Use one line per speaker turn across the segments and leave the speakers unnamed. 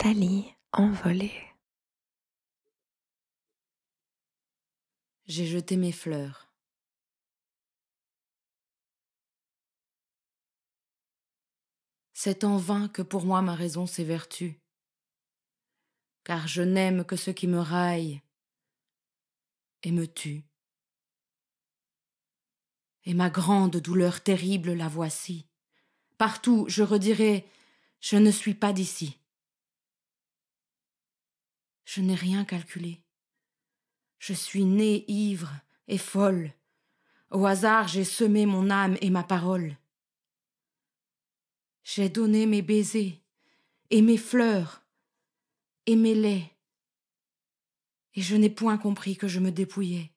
Thalie envolée. J'ai jeté mes fleurs. C'est en vain que pour moi ma
raison s'évertue, car je n'aime que ceux qui me raillent
et me tue. Et ma grande douleur terrible la voici. Partout je redirai Je ne suis pas d'ici. Je n'ai rien calculé. Je suis née ivre et folle. Au hasard, j'ai semé mon âme et ma parole. J'ai donné mes baisers et mes fleurs et mes laits. Et je n'ai point compris que je me dépouillais.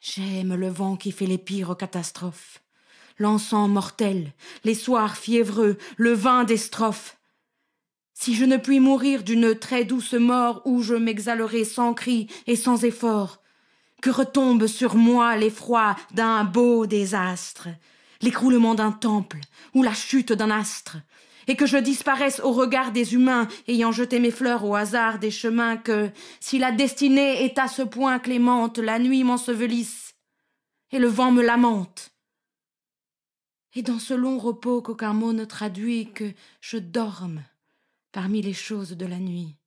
J'aime le vent qui fait les pires catastrophes, l'encens mortel, les soirs fiévreux, le vin des strophes, si je ne puis mourir d'une très douce mort où je m'exhalerai sans cri et sans effort, que retombe sur moi l'effroi d'un beau désastre, l'écroulement d'un temple ou la chute d'un astre, et que je disparaisse au regard des humains ayant jeté mes fleurs au hasard des chemins que, si la destinée est à ce point clémente, la nuit m'ensevelisse et le vent me lamente. Et dans ce long repos qu'aucun mot ne traduit,
que je dorme parmi les choses de la nuit.